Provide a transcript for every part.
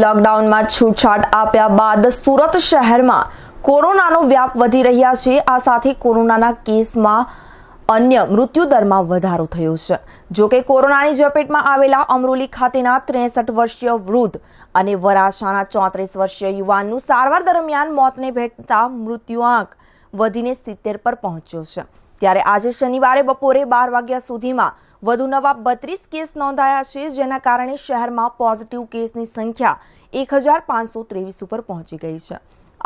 લોકડાઉનમાં છૂટછાટ આપ્યા બાદ સુરત શહેરમાં કોરોનાનો વ્યાપ વધી રહ્યા છે આ સાથે કોરોનાના કેસમાં અન્ય મૃત્યુદરમાં વધારો થયો છે જોકે કોરોનાની ઝપેટમાં આવેલા અમરોલી ખાતેના ત્રેસઠ વર્ષીય વૃદ્ધ અને વરાછાના ચોત્રીસ વર્ષીય યુવાનનું સારવાર દરમિયાન મોતને ભેટતા મૃત્યુઆંક વધીને સિત્તેર પર પહોંચ્યો છે ત્યારે આજે શનિવારે બપોરે બાર વાગ્યા સુધીમાં વધુ નવા બત્રીસ કેસ નોંધાયા છે જેના કારણે શહેરમાં પોઝિટિવ કેસની સંખ્યા એક હજાર પાંચસો ત્રેવીસ ઉપર પહોંચી ગઈ છે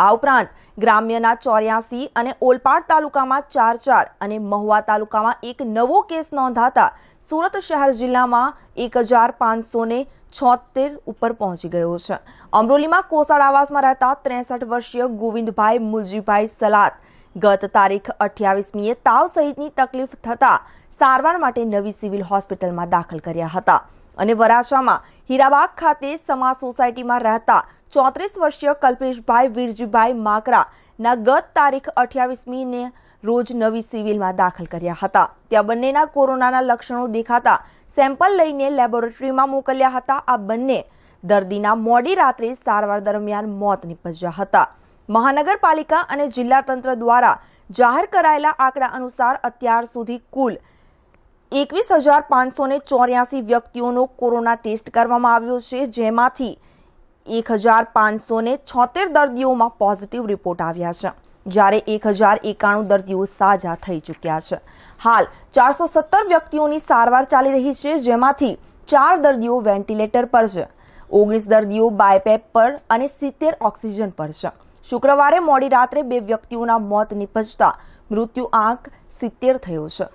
આ ઉપરાંત ગ્રામ્યના ચોર્યાસી અને ઓલપાડ તાલુકામાં ચાર ચાર અને મહુવા તાલુકામાં એક નવો કેસ નોંધાતા સુરત શહેર જિલ્લામાં એક હજાર પાંચસો ને છોતેર ઉપર પહોંચી ગયો છે અમરોલીમાં કોસાડ આવાસમાં રહેતા ત્રેસઠ વર્ષીય ગોવિંદભાઈ મુલજીભાઈ સલાત ગત તારીખ અઠ્યાવીસમીએ તાવ સહિતની તકલીફ થતાં સારવાર માટે નવી સિવિલ હોસ્પિટલમાં દાખલ કર્યા હતા અને વરાછામાં હીરાબાગ ખાતે સમાજ સોસાયટીમાં રહેતા ચોત્રીસ વર્ષીય કલ્પેશભાઈ વીરજીભાઈ માકરાના ગત તારીખ અઠ્યાવીસમીને રોજ નવી સિવિલમાં દાખલ કર્યા હતા ત્યાં બંનેના કોરોનાના લક્ષણો દેખાતા સેમ્પલ લઈને લેબોરેટરીમાં મોકલ્યા હતા આ બંને દર્દીના મોડી રાત્રે સારવાર દરમિયાન મોત નિપજ્યા હતા મહાનગરપાલિકા અને જિલ્લા તંત્ર દ્વારા જાહેર કરાયેલા આંકડા અનુસાર અત્યાર સુધી કુલ એકવીસ હજાર પાંચસો ને ચોર્યાસી વ્યક્તિઓનો કોરોના ટેસ્ટ કરવામાં આવ્યો છે જેમાંથી એક હજાર પાંચસો ને છોતેર દર્દીઓમાં પોઝિટિવ રિપોર્ટ આવ્યા છે જ્યારે એક હજાર એકાણું દર્દીઓ સાજા થઈ ચૂક્યા છે હાલ ચારસો સત્તર વ્યક્તિઓની સારવાર ચાલી રહી છે જેમાંથી ચાર દર્દીઓ વેન્ટિલેટર પર છે ઓગણીસ દર્દીઓ બાયપેપ પર અને સિત્તેર ઓક્સિજન પર છે શુક્રવારે મોડી રાત્રે બે વ્યક્તિઓના મોત નિપજતા મૃત્યુ આંક સિત્તેર થયો છે